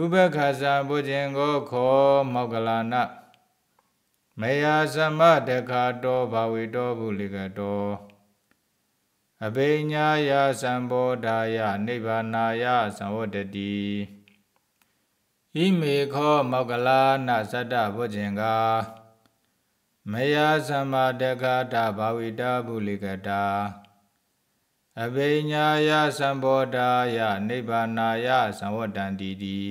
ဥပက္ခဇာဘုဇင်ကိုခောမောကလာနမယာသမ္မတကတောဘာဝိတောဘုလိကတောအဘိညာယသံဘောဓာယနိဗ္ဗာနာယသံဝတ္တတိဣမေခောမောကလာနသတ္တဗုဇင်ကာမယသမတကတာဘာဝိတာပုလိကတာအဘိညာယသံဘောဓာယနိဗ္ဗာနာယသံဝတ္တံတိတိ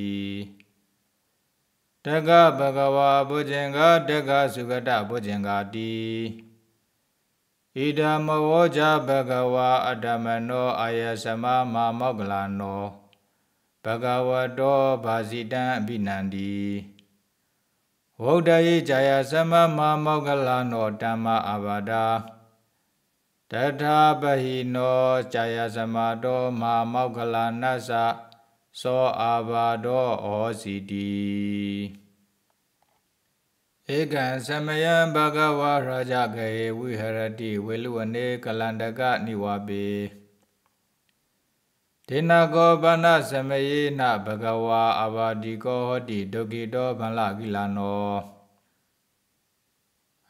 တကဘဂဝါဗုဇင်ကာတကသုကတဗုဇင်ကာတိဣဒံမဝောဇဘဂဝါအတ္တမနောအာယသမမာမောကလနောဘဂဝတောဗာဇိတံအဘိနန္တိဝုဒ္ဓယေဇာယသမမာမောကလနောဓမ္မအဘာဒာတထာပဟိနောဇာယသမတောမာမောကလနသသောအာဘာဒောဩစီတိဧကံသမယံဘဂဝါရာဇကေဝိဟရတိဝေလူအနေကလန္တကနိဝါပေဒေနကောပနသမယေနဘဂဝါအဘာတိကောဟောတိဒုက္ခိတောဗန္လကိလနော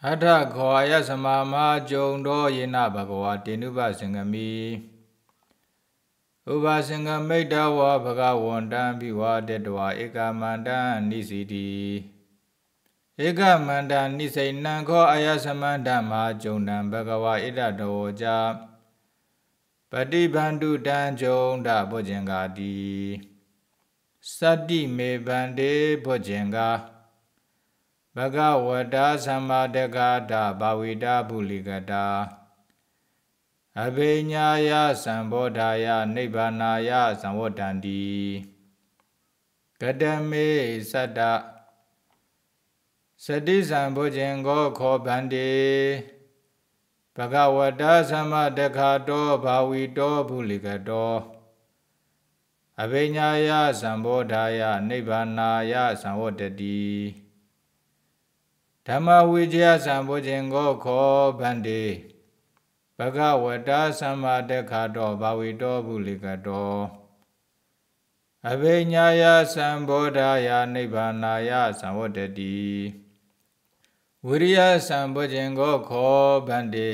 အထခောယသမမာကြုံတော်ယေနဘဂဝါတေနုပစင်္ဂမိဥပါစင်္ဂမိတ်တဝဘဂဝန္တံဘိဝတေတဝဧကမန္တံနိစီတိဧကမန္တနိစိဏံခောအာယသမန္တမဂျုံတံဘဂဝါဣဒတောကြပฏิဗန္ဓုတံဂျုံတဘောဇင်္ဂာတိသတ္တိမေဗန္တေဘောဇင်္ဂာဘဂဝတာသမ္မာတက္ကတာဘာဝိတာပုလိကတာအဘိညာယသံဘောဓာယနိဗ္ဗာနာယသံဝတ္တန္တိကတမေသတ္တစတိဇံဘုဇင်ကိုခောဗန္တိဘဂဝတာသမတခါတောဘာဝီတောဘုလိကတောအဘိညာယသံဘောဓာယနိဗ္ဗာနာယသံဝတတိဓမ္မဝိဇယသံဘောဇင်ကိုခောဗန္တိဘဂဝတာသမတခါတောဘာဝီတောဘုလိကတောအဘိညာယသံဘောဓာယနိဗ္ဗာနာယသံဝတတိဝိရိယစံပွခြင်းကိုခောဗန္တိ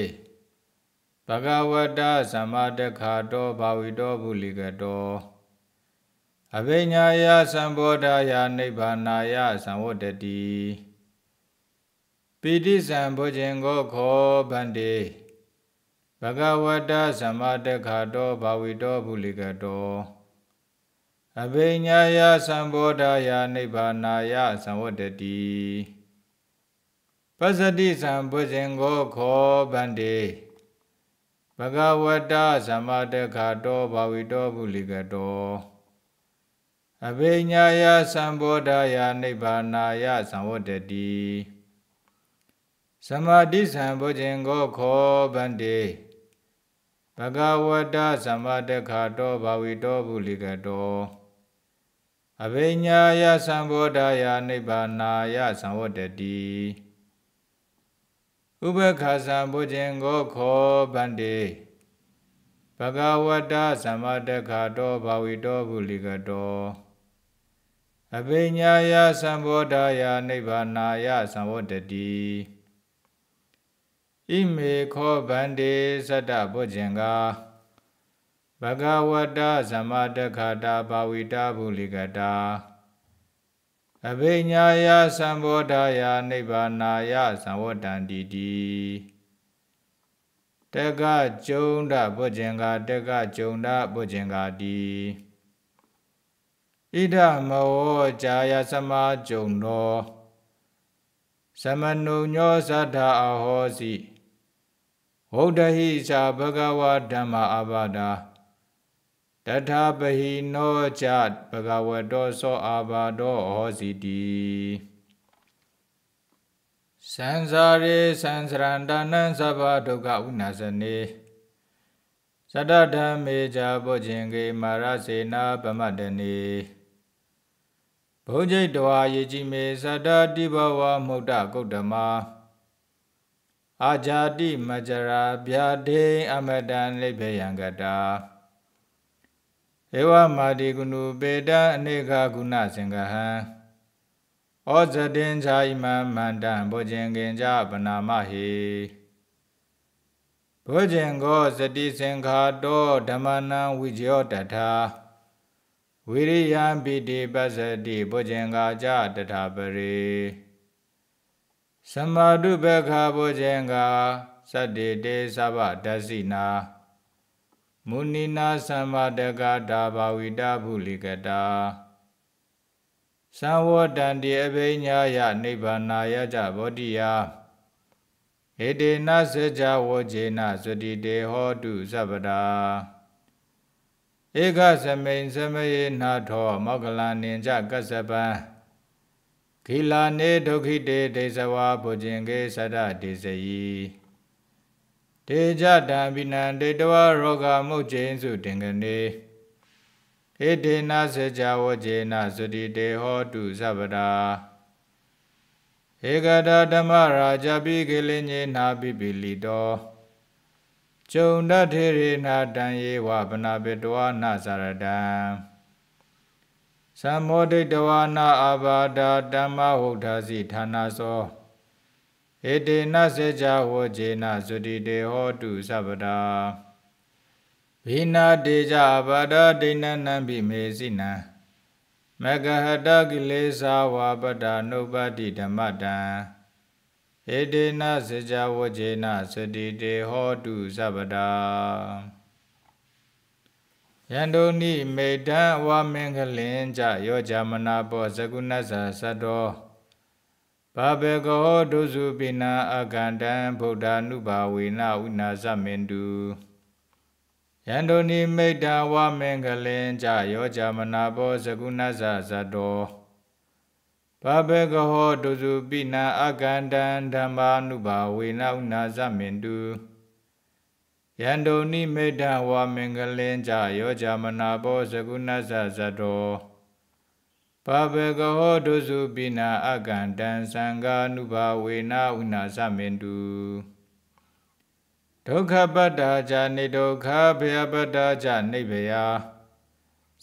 ဘဂဝတသမ္မာတခါတောဘာဝိတောဘုလိကတောအဘိညာယသံဘောဓာယနိဗ္ဗာနာယသံဝတ္တတိပိဋိသံဘောဇင်ကိုခောဗန္တိဘဂဝတ္တသမ္မာတခါတောဘာဝိတောဘုလိကတောအဘိညာယသံဘောဓာယနိဗ္ဗာနာယသံဝတ္တတိပသတိသံဘုဇင်ကိုခောဗန္တိဘဂဝတသမတခါတောဘာဝိတောပုလိကတောအဘိညာယသံဘောဓာယနိဗ္ဗာနာယသံဝတ္တတိသမာဓိသံဘုဇင်ကိုခောဗန္တိဘဂဝတသမတခါတောဘာဝိတောပုလိကတောအဘိညာယသံဘောဓာယနိဗ္ဗာနာယသံဝတ္တတိဥပခါသံဘုဇင်ကိုခောဗန္တိဘဂဝတ္တသမ္မတခါတောဘာဝိတောဘုလိကတောအဘိညာယသံဘောဓာယနိဗ္ဗာနာယသံဝတ္တတိဣမေခောဗန္တိသတ္တဘုဇင်ကဘဂဝတ္တသမ္မတခါတာဘာဝိတာဘုလိကတာအဘိညာယသံဘောဓာယနိဗ္ဗာနာယသံဝတ္တံတိတိတက္ကကျုံဒဘုဇင်္ဂါတက္ကကျုံဒဘုဇင်္ဂါတိဣဒမောဇာယသမာကျုံတော်သမနုညောသဒ္ဓအဟောစီဝုဒ္ဓဟိသာဘဂဝါဓမ္မအဘာဒါတထာပဟိနောကြဘဂဝတောသောအာဘာတောဟောစီတိသံဇာရေသံသရန္တနံသဗ္ဗဒုက္ခဥနာစနေသတ္တဓမ္မေဇာဘောဇင်ကေမာရစေနာပမတနေဘုံကျိတ်တဝါယေကြည်မေသတ္တတိဘဝမုဒ္ဒကုတ္တမအာဇာတိမကြရာဗျာဒိအမတံလိဗ္ဗယံကတာဧဝမာတိကုဏုပေတအနေခကုဏစင်္ဂဟံဩဇတင်ဇာယမမန္တံဘောဇင်ကင်ကြပနာမဟိဘောဇင်ကိုဇတိစင်္ခါတောဓမ္မနံဝိဇယောတထာဝိရိယံပိတိပသတိဘောဇင်ကာကြတထာပရိသမာဓုပခဘောဇင်ကာသတ္တိတေသဗ္ဗဒသီနာမုဏိနာသမ္မာတကတာဘာဝိတာဖုလိကတာသံဝတံတေအဘိညာယနိဗ္ဗာနာယကြဗောဓိယာဧတေနစေကြဝေခြေနသတိတေဟောတုသဗ္ဗတာဧကသမိန်သမယေနာထောမောကလန်င်ကြကစ္စပံခိလာနေဒုက္ခိတေဒေဇဝါဘုဇင်ကေသဒ္ဒဒေဇယီတေကြတံပိနံတေတဝရောဂမုတ်ကျင်းစုတင်ကနေဧတေနစေကြဝဇေနသတိတေဟောတုသဗ္ဗတာဧကတာဓမ္မရာဇပိကိလေညေနာပိပိလိတောကျုံတထေရေနာတံယေဝဗနာပိတဝါနာဇရတံသမ္မောဒိတဝါနာအာဘာဒာဓမ္မဟုတ်တာစီဌာနသောဧတေနစေကြဝောခြေနဇုတိတေဟောတုသဗ္ဗတာဝိနာတေကြဗဒဒိဏနံပိမေစိနံမဂဟတကိလေသာဝပတ္တာနုပတိဓမ္မတံဧတေနစေကြဝောခြေနဇုတိတေဟောတုသဗ္ဗတာယန္တုနိမေတံဝမင်္ဂလင်ကြယောဇမနာပောဇဂုဏဇာသတ္တောဘာဘေကောဒုစုပိနာအကန္တံဗုဒ္ဓ ानु ဘာဝေနဝိနာသမင်တုယန္တုနိမိတ်တဝမင်္ဂလင်ကြယောဇာမနာဘောဇဂုဏဇဇတောဘာဘေကဟောဒုစုပိနာအကန္တံဓမ္မာနုဘာဝေနဥနာသမင်တုယန္တုနိမိတ်တဝမင်္ဂလင်ကြယောဇာမနာဘောဇဂုဏဇဇတောပဗေကဟောဒုစုပိနာအကန္တံသံဃာနုဘာဝေနာဥနာသမင်တုဒုက္ခပတ္တာဇာနေဒုက္ခဘေယပတ္တာဇာနေဘယ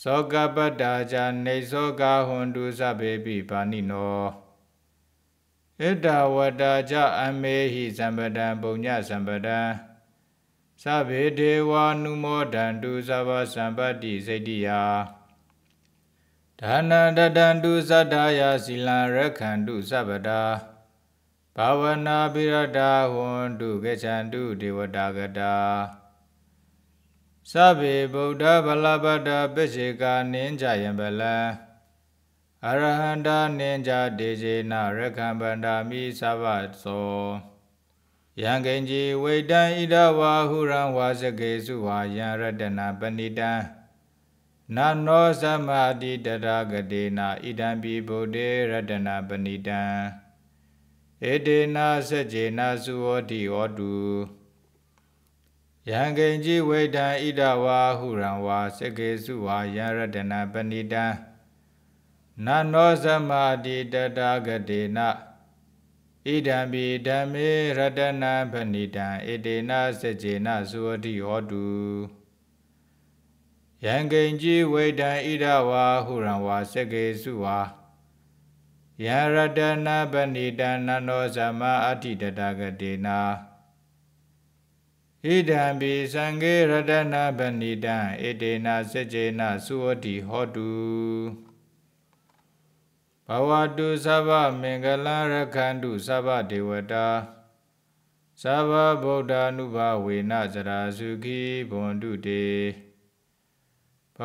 သောကပတ္တာဇာနေသောကဟွန်တုသဗေပိပါဏိနောဣဒဝတ္တာဇာအမေဟိသမ္ပတံပုညသမ္ပတံသဗေဒေဝနုမောဒန္တုသဗ္ဗသမ္ပတ္တိစိတ္တိယာဒါနာတတံတုသတ္တယာစီလံရခန္တုသဗ္ဗတာဘာဝနာပိရတာဝန္တုကေချန္တုဒေဝတာကတာသဗ္ဗေဗုဒ္ဓဗလပတ္တပစ္စေကာနင်းကြယံဗလံအရဟန္တာနင်းကြဒေဇေနရခံဗန္ဒာမိသဗ္ဗသောယံကိဉ္စီဝိတံဣဒဝါဟုရံဝါစကေစုဝါယံရတနာပဏိတံနနောသမတိတရာဂတိနာဣဒံပိဗုဒ္ဓေရတနာပဏိတံဧတေနာစัจเจနာသုဝတိဟောတုယံကိဉ္စီဝေဒံဣဒဝါဟုရံဝါစကေစုဝါယံရတနာပဏိတံနနောသမတိတတာဂတိနာဣဒံပိဓမ္မေရတနာပဏိတံဧတေနာစัจเจနာသုဝတိဟောတုယံကိဉ္ကြီးဝိတံဣဒဝါဟုရံဝါစကေစုဝါယံရတနာပဏိတနန္နောသမအဋ္ဌိတတကတိနာဣဒံပိသံဃေရတနာပဏိတံဣတေနစัจ jena သုဝတိဟောတုဘဝတုသဗ္ဗမင်္ဂလရခန္တုသဗ္ဗဒေဝတာသဗ္ဗဗုဒ္ဓ ानु ဘဝေနသရာစုခိဘွန္တုတေ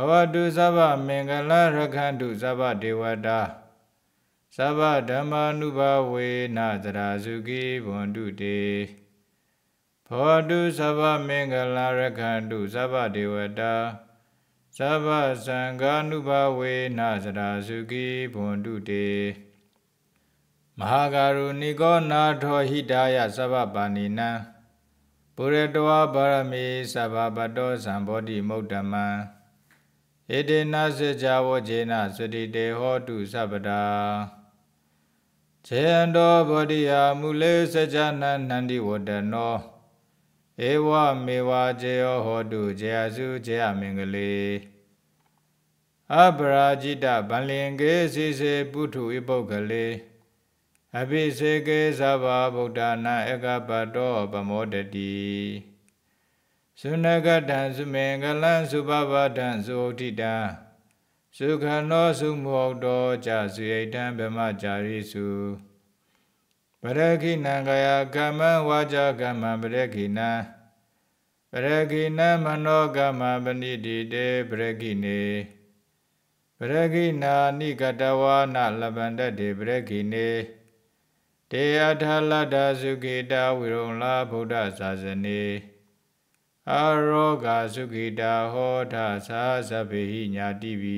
ဝတုသဗ္ဗမင်္ဂလရခန္တုသဗ္ဗဒေဝတာသဗ္ဗဓမ္မာနုဘာဝေနသရာစုကိဘွန္တုတေဘောတုသဗ္ဗမင်္ဂလရခန္တုသဗ္ဗဒေဝတာသဗ္ဗသံဃာနုဘာဝေနသရာစုကိဘွန္တုတေမဟာကာရုဏိကောနာထောဟိတာယသဗ္ဗပါဏိနံပုရတဝပါရမေသဗ္ဗပတ္တောသံဘောဓိမုဒ္ဓမံဧတေနစေကြဝေခြေနသတိတေဟောတုသဗ္ဗတာဇေန္တောဗောဓိယာမူလေစကြနန္နန္တိဝတနောဧဝမေဝဇေယောဟောတုဇေယစုဇေယမင်္ဂလေအပရာဇိတဗန္လင်ကေစီစေပုထုဧပုဂ္ဂလေအဘိစေကေသဗ္ဗဗုဒ္ဓနာဧကပတ္တောပမောတတိသုနကတံသုမင်္ဂလံသုဘဝတံသုဋ္ဌိတံသုခနောသုမောတောကြဇေတံဗမကြာရိစုပရခိဏံကာယကမ္မဝါကြကမ္မပရခိဏံပရခိဏမနောကမ္မပဏိတိတေပရခိနေပရခိဏာနိကတဝါနလဗန္တတေပရခိနေတေအထလတ္တသုခေတဝိရုံလာဗုဒ္ဓဇာစနေအာရောဂါသုခိတာဟောတာသာသဗ္ဗေဟိညာတိပိ